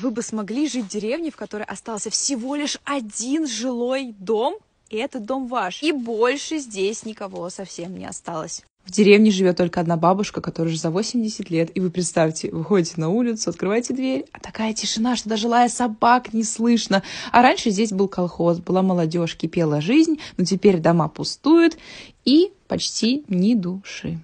Вы бы смогли жить в деревне, в которой остался всего лишь один жилой дом, и этот дом ваш. И больше здесь никого совсем не осталось. В деревне живет только одна бабушка, которая уже за 80 лет. И вы представьте, выходите на улицу, открываете дверь, а такая тишина, что даже лая собак не слышно. А раньше здесь был колхоз, была молодежь, кипела жизнь, но теперь дома пустуют и почти ни души.